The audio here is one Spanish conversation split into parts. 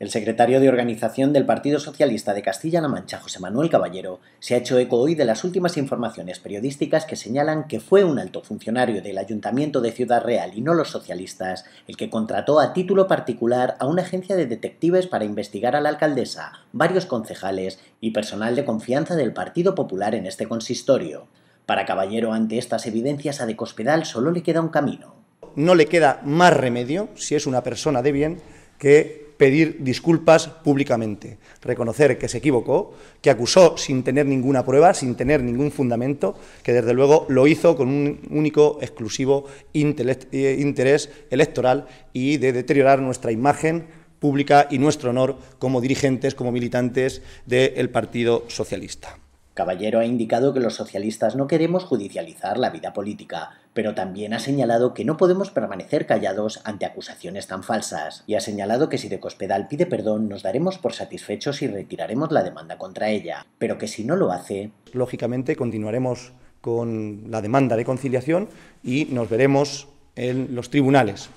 El secretario de Organización del Partido Socialista de Castilla-La Mancha, José Manuel Caballero, se ha hecho eco hoy de las últimas informaciones periodísticas que señalan que fue un alto funcionario del Ayuntamiento de Ciudad Real y no los socialistas el que contrató a título particular a una agencia de detectives para investigar a la alcaldesa, varios concejales y personal de confianza del Partido Popular en este consistorio. Para Caballero, ante estas evidencias, a Decospedal solo le queda un camino. No le queda más remedio, si es una persona de bien, que pedir disculpas públicamente, reconocer que se equivocó, que acusó sin tener ninguna prueba, sin tener ningún fundamento, que desde luego lo hizo con un único exclusivo eh, interés electoral y de deteriorar nuestra imagen pública y nuestro honor como dirigentes, como militantes del Partido Socialista. Caballero ha indicado que los socialistas no queremos judicializar la vida política, pero también ha señalado que no podemos permanecer callados ante acusaciones tan falsas, y ha señalado que si de Cospedal pide perdón nos daremos por satisfechos y retiraremos la demanda contra ella, pero que si no lo hace... Lógicamente continuaremos con la demanda de conciliación y nos veremos en los tribunales.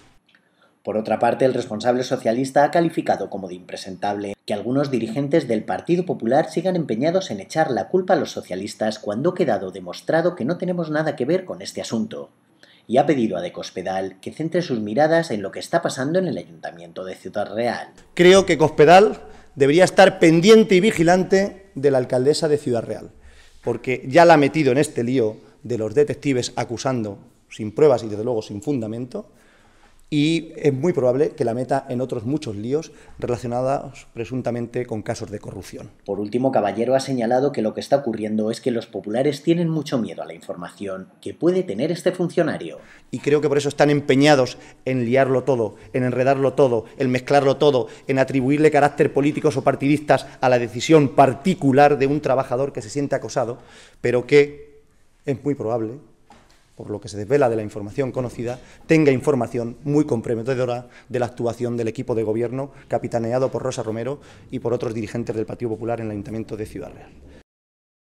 Por otra parte, el responsable socialista ha calificado como de impresentable que algunos dirigentes del Partido Popular sigan empeñados en echar la culpa a los socialistas cuando ha quedado demostrado que no tenemos nada que ver con este asunto y ha pedido a De Cospedal que centre sus miradas en lo que está pasando en el Ayuntamiento de Ciudad Real. Creo que Cospedal debería estar pendiente y vigilante de la alcaldesa de Ciudad Real, porque ya la ha metido en este lío de los detectives acusando sin pruebas y desde luego sin fundamento y es muy probable que la meta en otros muchos líos relacionados presuntamente con casos de corrupción. Por último, Caballero ha señalado que lo que está ocurriendo es que los populares tienen mucho miedo a la información que puede tener este funcionario. Y creo que por eso están empeñados en liarlo todo, en enredarlo todo, en mezclarlo todo, en atribuirle carácter políticos o partidistas a la decisión particular de un trabajador que se siente acosado, pero que es muy probable por lo que se desvela de la información conocida, tenga información muy comprometedora de la actuación del equipo de gobierno capitaneado por Rosa Romero y por otros dirigentes del Partido Popular en el Ayuntamiento de Ciudad Real.